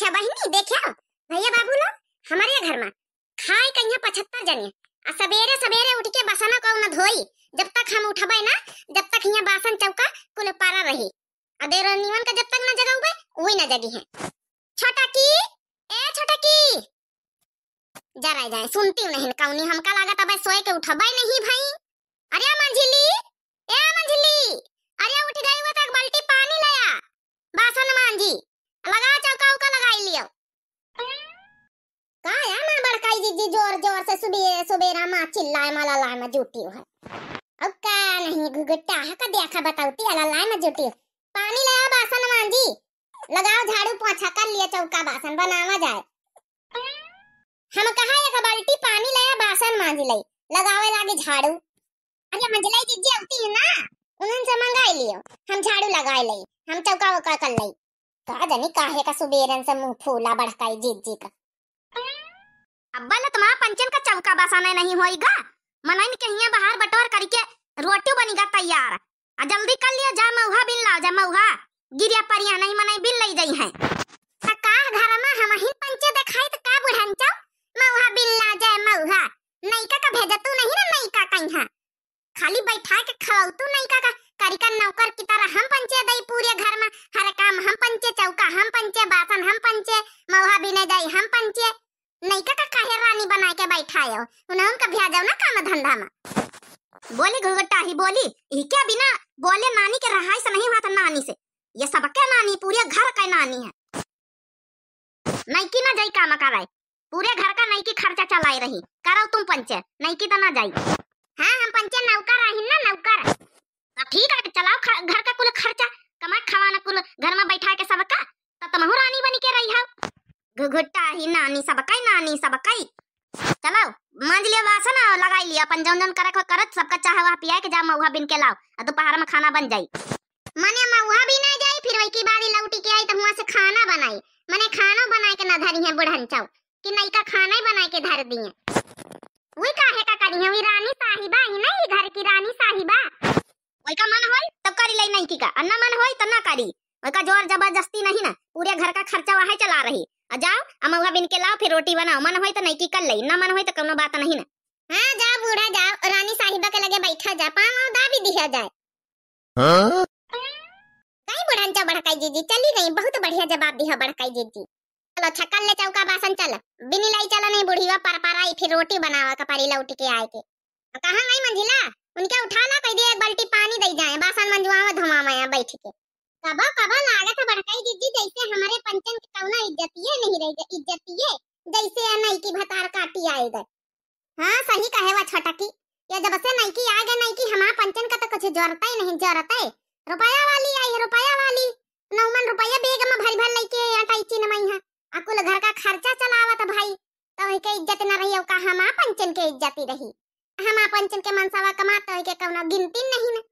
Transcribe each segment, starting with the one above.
देखा बहिनी देखा भैया बाबू ना हमारे घर में खाए कहीं पचहत्तर जने आ सवेरे सवेरे उठ के बसना को ना धोई जब तक हम उठबे ना जब तक यहाँ बासन चौका कुल पारा रही अदेर देर का जब तक ना जगा हुए वही ना जगी है छोटा की ए छोटा की जरा जाए सुनती नहीं कौनी हमका लागत अब सोए के उठबे नहीं भाई अरे मंझिली ए मंझिली अरे उठ गई वो तक बाल्टी पानी लाया बासन मांझी लगा खाई लियो का है मां बड़काई दीदी जोर जोर से सुबह सुबेरा मां चिल्लाए माला लाए मां झूठी है अब का नहीं घुघटा है का देखा बताऊती अला लाए मां झूठी पानी ले लाया बासन मान जी लगाओ झाड़ू पोछा कर लिया चौका बासन बनावा जाए हम कहा एक बाल्टी पानी ले लाया बासन जी लई लगावे लागे झाड़ू अरे मंजलाई दीदी आती है ना उन्हन से मंगाई लियो हम झाड़ू लगाई लई हम चौका वका कर लई का जनी काहे का सुबेरन से मुंह फूला बड़काई जीत जी का अब्बा ले तुम्हारा पंचन का चमका बसाना नहीं होएगा मनन में कहिया बाहर बटोर करके रोटी बनेगा तैयार आ जल्दी कर लिया जा मऊहा बिल लाओ जा मऊहा गिरिया परिया नहीं मनई बिल ले जाई है आदमी बना के बैठा हो उन्हें कभी आ जाओ ना काम धंधा में बोली घुघटा ही बोली ही क्या बिना बोले नानी के रहाई से नहीं हुआ था नानी से ये सब सबके नानी पूरे घर का नानी है नैकी ना जाई काम कराए पूरे घर का नैकी खर्चा चलाई रही करो तुम पंचे नैकी तो ना जाई हाँ हम पंचे नौकर रही ना नौकर तो ठीक है चलाओ घर का कुल खर्चा कमा खवाना कुल घर में बैठा के सबका तो तुम रानी बनी के रही हो घुघुट्टा ही नानी सबकाई नानी सबकाई चलाओ मान लिया वासा ना लगा लिया अपन जौन जौन करक करत सबका चाहे वहां पिया के जा महुआ बिन के लाओ आ दोपहर में खाना बन जाई माने महुआ भी ना जाई फिर वही की बारी लौटी के आई तो वहां से खाना बनाई माने खाना बना के ना धरी है बुढ़न चाऊ कि नई का खाना ही बना के धर दिए वही काहे का करी है वही रानी साहिबा ही नहीं घर की रानी साहिबा वही का मन होई तब करी लई नहीं की का अन्ना मन होई तो ना करी वही का जोर जबरदस्ती नहीं ना पूरे घर का खर्चा वहां चला रही आ जाओ अमलवा बिन के लाओ फिर रोटी बनाओ मन होय तो नहीं की कर ले ना मन होय तो कोनो बात नहीं ना हां जा बूढ़ा जा रानी साहिबा के लगे बैठा जा पाँव दा भी दिया जाए हां कई बुढ़न चा बड़काई जीजी चली गई बहुत बढ़िया जवाब दिया बड़काई जीजी चलो छकल ले चौका बासन चल बिनी लाई चला नहीं बुढ़िया पर पर आई फिर रोटी बनावा कपारी लौट के आए के कहां गई मंजिला उनके उठा ला कह दिया एक बाल्टी पानी दे जाए बासन मंजवावा धमावा बैठ के कबा कबा लागत है बड़काई दीदी जैसे हमारे पंचन के कौना ये नहीं रही ये जैसे नई की भतार काटी आए गए हाँ सही कहे वा छोटा की ये जब से नई की आ गए नई की हमारा पंचन का तो कुछ जरूरत ही नहीं जरूरत है रुपया वाली आई है रुपया वाली नौमन रुपया बेग में भर भर लई के अटाई चीन मई हां अकुल घर का खर्चा चलावत भाई तो के इज्जत ना रही का हमा पंचन के इज्जत ही रही हमा पंचन के मनसावा कमात तो के कौनो गिनती नहीं ना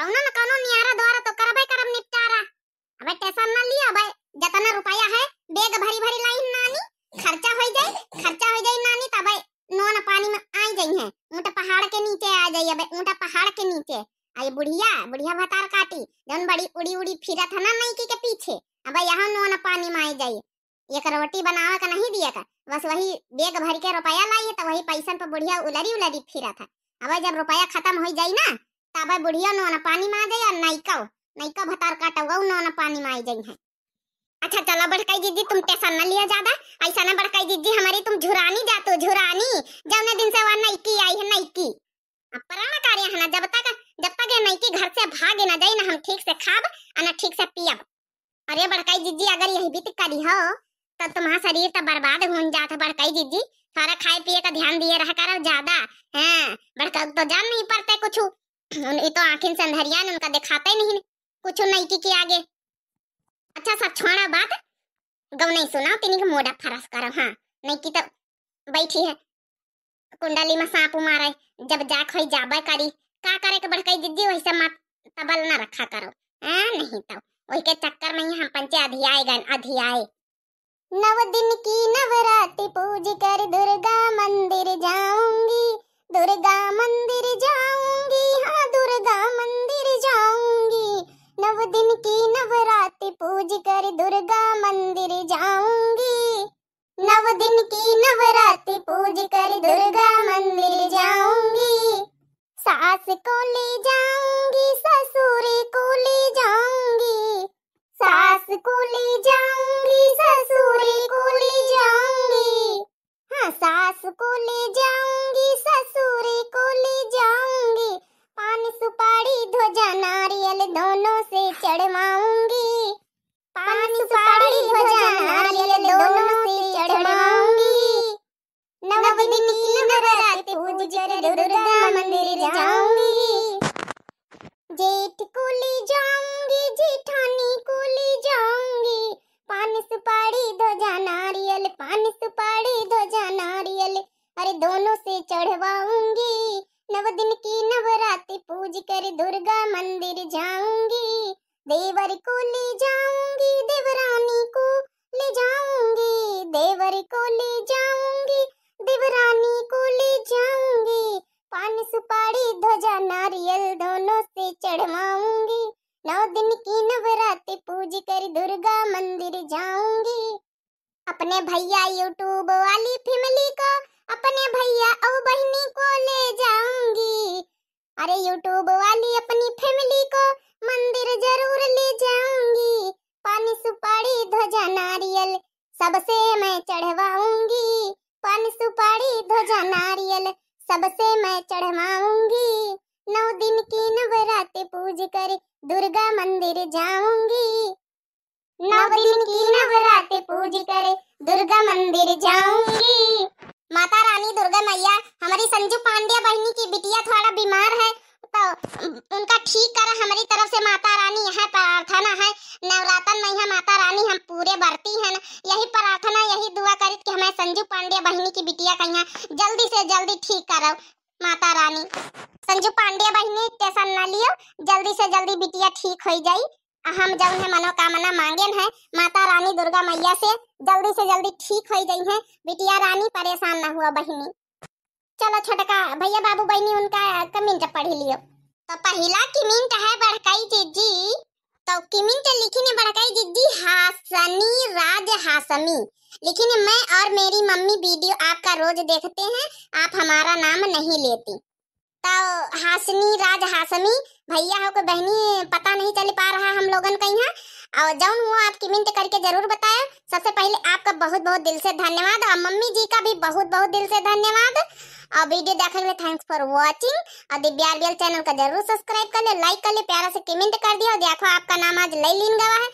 कहूना ना कहनो नियारा द्वारा तो करबे करब निपटारा अबे टेंशन ना लिया भाई जतना रुपया है बेग भरी भरी लाइन नानी खर्चा हो जाए खर्चा हो जाए नानी तबे तो नोन पानी में आई जाई है ऊंटा पहाड़ के नीचे आ जाई अबे ऊंटा पहाड़ के नीचे आई बुढ़िया बुढ़िया भतार काटी जन बड़ी उड़ी उड़ी फिरा था ना नई के पीछे अब यहाँ नोन पानी में आई जाई ये रोटी बनावा का नहीं दिया का बस वही बेग भर के रुपया लाई तो वही पैसा पर बुढ़िया उलरी उलरी फिरा था अब जब रुपया खत्म हो जाई ना तब बुढ़िया नोना पानी में आ जाए नाइका नायिका नायिका भतार काटा हुआ नोना पानी में आ जाई है अच्छा चला बड़काई दीदी तुम टेंशन न लिया ज्यादा ऐसा ना बड़काई दीदी हमारी तुम झुरानी जातो झुरानी जौने दिन से वहां नाइकी आई है नाइकी अब पराना कार्य है ना जब तक जब तक ये नाइकी घर से भागे ना जाए ना हम ठीक से खाब और ना ठीक से पियब अरे बड़काई दीदी अगर यही बीत करी हो तो तुम्हारा शरीर तो बर्बाद हो जाता बड़काई दीदी सारा खाए पिए का ध्यान दिए रहा करो ज्यादा है ये तो आखिर से अंधरिया ने उनका दिखाते ही नहीं कुछ नहीं की आगे अच्छा सब छोड़ा बात गौ नहीं सुना तीन के मोड़ा फरस करो हाँ नहीं की तो बैठी है कुंडली में सांप मारे जब जाक होई जाबे करी का करे के बड़कई दीदी वैसे मत तबल ना रखा करो आ हाँ, नहीं तो वही के चक्कर में ही हम पंचे अधियाए गए अधियाए नव दिन की नवरात्रि पूज कर दुर्गा मंदिर जाऊंगी दुर्गा मंदिर जाऊंगी हाँ दुर्गा मंदिर जाऊंगी नव दिन की नवरात्रि पूज कर दुर्गा मंदिर जाऊंगी नव दिन की नवरात्रि पूज कर दुर्गा मंदिर जाऊंगी सास को ले जाऊंगी ससुर को ले जाऊंगी सास को ले जाऊंगी ससुर को ले जाऊंगी हाँ सास को ले जा जाऊंगी जेठ को ले जाऊंगी जेठानी को ले जाऊंगी पान सुपारी दो नारियल पान सुपारी दो नारियल अरे दोनों से चढ़वाऊंगी नव दिन की नवरात्रि पूज कर दुर्गा मंदिर जाऊंगी देवर को ले जाऊंगी देवरानी को ले जाऊंगी देवर को ले जाऊंगी देवरानी को ले जाऊंगी पानी सुपारी ध्वजा नारियल दोनों से चढ़वाऊंगी नौ दिन की नवरात्रि पूज कर दुर्गा मंदिर जाऊंगी अपने भैया यूट्यूब वाली फैमिली को अपने भैया और बहनी को ले जाऊंगी अरे यूट्यूब वाली अपनी फैमिली को मंदिर जरूर ले जाऊंगी पानी सुपारी ध्वजा नारियल सबसे मैं चढ़वाऊंगी पानी सुपारी ध्वजा नारियल सबसे मैं चढ़वाऊंगी नौ दिन की नवरात्रि पूज कर दुर्गा मंदिर जाऊंगी नौ दिन की नवरात्रि पूज कर दुर्गा मंदिर जाऊंगी माता रानी दुर्गा मैया हमारी संजू पांड्या बहनी की बिटिया थोड़ा बीमार है तो उनका ठीक कर हमारी तरफ से माता रानी यहाँ प्रार्थना है नवरातन मैया माता रानी हम पूरे बरती है ना यही प्रार्थना यही दुआ करी संजू पांडे बहनी की बिटिया कहिया जल्दी से जल्दी ठीक करो माता रानी संजू पांडे बहनी टेंशन न लियो जल्दी से जल्दी बिटिया ठीक हो जाई हम जब है मनोकामना मांगे है माता रानी दुर्गा मैया से जल्दी से जल्दी ठीक हो गई है बिटिया रानी परेशान न हुआ बहनी चलो छोटका भैया बाबू बहनी उनका कमेंट पढ़ लियो तो पहला कमेंट है जी जी किमिन के लिखी ने बड़काई दीदी हासनी राज हासमी लेकिन मैं और मेरी मम्मी वीडियो आपका रोज देखते हैं आप हमारा नाम नहीं लेती तो हासनी राज हासमी भैया हो के बहनी पता नहीं चल पा रहा हम लोगन का यहाँ और जौन हुआ आप कमेंट करके जरूर बताया सबसे पहले आपका बहुत बहुत दिल से धन्यवाद और मम्मी जी का भी बहुत बहुत दिल से धन्यवाद और वीडियो देखने में थैंक्स फॉर वॉचिंग और दिव्यार बियल चैनल का जरूर सब्सक्राइब कर ले लाइक कर ले प्यारा से कमेंट कर दिया देखो आपका नाम आज ले लीन गवा है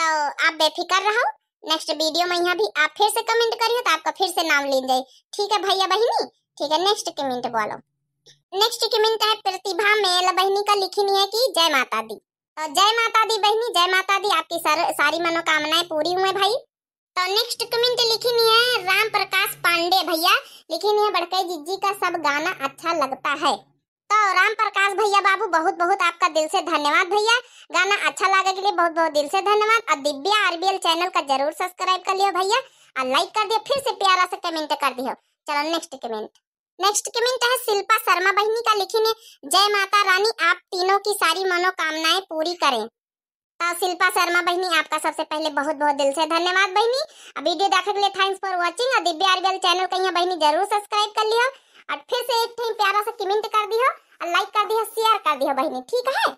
तो आप बेफिक्र रहो नेक्स्ट वीडियो में यहाँ भी आप फिर से कमेंट करियो तो आपका फिर से नाम लीन जाए ठीक है भैया बहनी ठीक है नेक्स्ट कमेंट बोलो नेक्स्ट कमेंट है प्रतिभा मेल बहनी का लिखनी है कि जय माता दी तो जय माता दी बहनी जय माता दी आपकी सारी मनोकामनाएं पूरी हुए भाई तो नेक्स्ट कमेंट लिखी है राम प्रकाश पांडे भैया लिखी हुई है बड़के जिज्जी का सब गाना अच्छा लगता है तो राम प्रकाश भैया बाबू बहुत बहुत आपका दिल से धन्यवाद भैया गाना अच्छा लगा के लिए बहुत बहुत दिल से धन्यवाद और दिव्या आरबीएल चैनल का जरूर सब्सक्राइब कर लियो भैया और लाइक कर दियो फिर से प्यारा से कमेंट कर दियो चलो नेक्स्ट कमेंट नेक्स्ट कमेंट है शिल्पा शर्मा बहनी का लिखी ने जय माता रानी आप तीनों की सारी मनोकामनाएं पूरी करें तो शिल्पा शर्मा बहनी आपका सबसे पहले बहुत बहुत दिल से धन्यवाद बहनी वीडियो देखने के लिए thanks for watching Divya RBL channel कहीं बहनी जरूर सब्सक्राइब कर लियो और फिर से एक थी प्यारा सा कमेंट कर दियो और लाइक कर दियो शेयर कर दियो बहनी ठीक है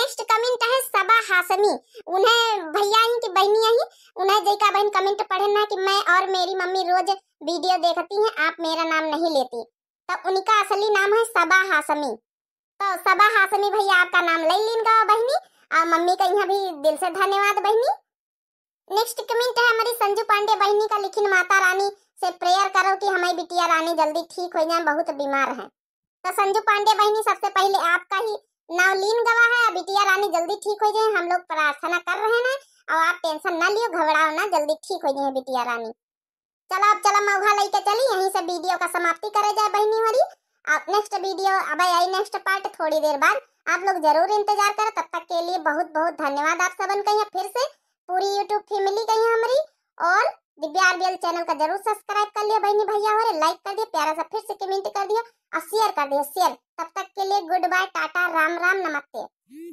नेक्स्ट कमेंट है सबा हासमी उन्हें भैया इनकी बहनी ही उन्हें जैका बहन कमेंट पढ़ना कि मैं और मेरी मम्मी रोज वीडियो देखती हैं आप मेरा नाम नहीं लेती तो उनका असली नाम है सबा हासमी तो सबा हासमी भैया आपका नाम ले लीन गवा बहनी आ मम्मी का यहाँ भी दिल से धन्यवाद बहनी नेक्स्ट कमेंट है हमारी संजू पांडे बहनी का लिखिन माता रानी से प्रेयर करो कि हमारी बिटिया रानी जल्दी ठीक हो जाए बहुत बीमार है तो संजू पांडे बहनी सबसे पहले आपका ही नावलीन गवा है बिटिया रानी जल्दी ठीक हो जाए हम लोग प्रार्थना कर रहे हैं और आप टेंशन ना लियो घबराओ ना जल्दी ठीक हो जाए बिटिया रानी चलो अब चलो मौघा लेके चली यहीं से वीडियो का समाप्ति करे जाए बहनी हमारी आप नेक्स्ट वीडियो अब आई नेक्स्ट पार्ट थोड़ी देर बाद आप लोग जरूर इंतजार करें तब तक के लिए बहुत बहुत धन्यवाद आप सबन कहिए फिर से पूरी यूट्यूब फैमिली कहिए हमारी और दिव्या आरबीएल चैनल का जरूर सब्सक्राइब कर लिया बहनी भैया हो रहे लाइक कर दिया प्यारा सा फिर से कमेंट कर दिया और शेयर कर दिया शेयर तब तक के लिए गुड बाय टाटा राम राम नमस्ते हम्म।